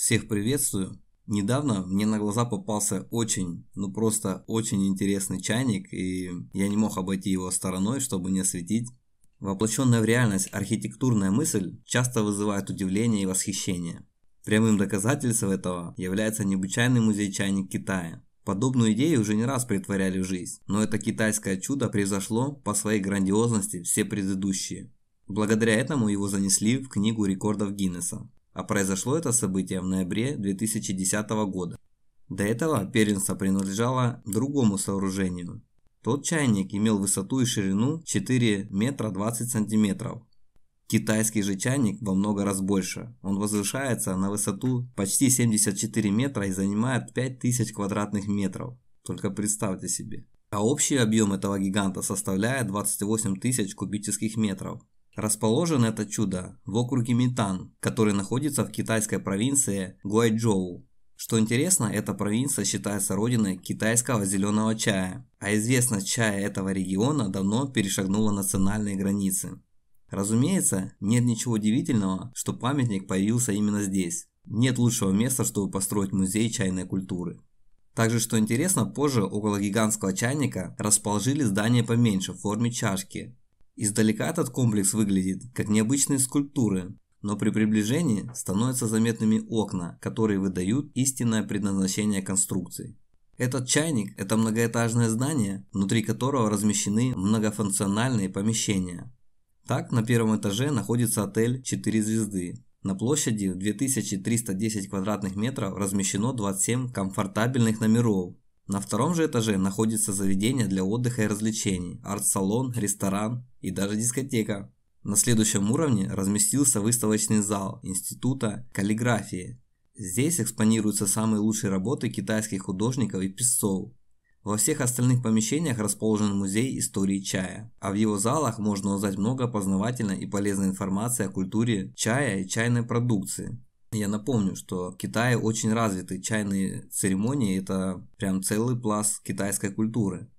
Всех приветствую. Недавно мне на глаза попался очень, ну просто очень интересный чайник, и я не мог обойти его стороной, чтобы не осветить. Воплощенная в реальность архитектурная мысль часто вызывает удивление и восхищение. Прямым доказательством этого является необычайный музей чайник Китая. Подобную идею уже не раз притворяли в жизнь, но это китайское чудо произошло по своей грандиозности все предыдущие. Благодаря этому его занесли в книгу рекордов Гиннеса а произошло это событие в ноябре 2010 года. До этого первенство принадлежало другому сооружению. Тот чайник имел высоту и ширину 4 метра 20 сантиметров. Китайский же чайник во много раз больше. Он возвышается на высоту почти 74 метра и занимает 5000 квадратных метров. Только представьте себе. А общий объем этого гиганта составляет 28 тысяч кубических метров. Расположен это чудо в округе Митан, который находится в китайской провинции Гуайчжоу. Что интересно, эта провинция считается родиной китайского зеленого чая, а известность чая этого региона давно перешагнула национальные границы. Разумеется, нет ничего удивительного, что памятник появился именно здесь. Нет лучшего места, чтобы построить музей чайной культуры. Также, что интересно, позже около гигантского чайника расположили здание поменьше в форме чашки, Издалека этот комплекс выглядит как необычные скульптуры, но при приближении становятся заметными окна, которые выдают истинное предназначение конструкции. Этот чайник – это многоэтажное здание, внутри которого размещены многофункциональные помещения. Так, на первом этаже находится отель 4 звезды. На площади в 2310 квадратных метров размещено 27 комфортабельных номеров, на втором же этаже находится заведение для отдыха и развлечений, арт-салон, ресторан и даже дискотека. На следующем уровне разместился выставочный зал Института каллиграфии. Здесь экспонируются самые лучшие работы китайских художников и писцов. Во всех остальных помещениях расположен музей истории чая, а в его залах можно узнать много познавательной и полезной информации о культуре чая и чайной продукции, я напомню, что в Китае очень развиты чайные церемонии, это прям целый пласт китайской культуры.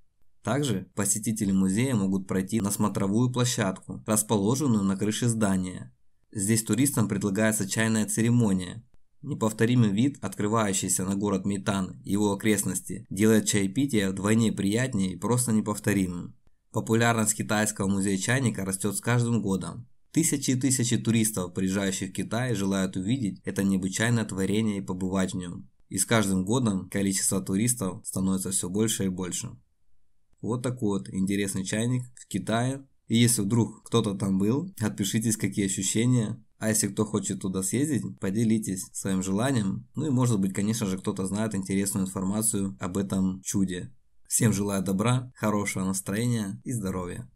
Также посетители музея могут пройти на смотровую площадку, расположенную на крыше здания. Здесь туристам предлагается чайная церемония. Неповторимый вид, открывающийся на город Мейтан и его окрестности, делает чаепитие вдвойне приятнее и просто неповторимым. Популярность китайского музея чайника растет с каждым годом. Тысячи и тысячи туристов, приезжающих в Китай, желают увидеть это необычайное творение и побывать в нем. И с каждым годом количество туристов становится все больше и больше. Вот такой вот интересный чайник в Китае. И если вдруг кто-то там был, отпишитесь, какие ощущения. А если кто хочет туда съездить, поделитесь своим желанием. Ну и может быть, конечно же, кто-то знает интересную информацию об этом чуде. Всем желаю добра, хорошего настроения и здоровья.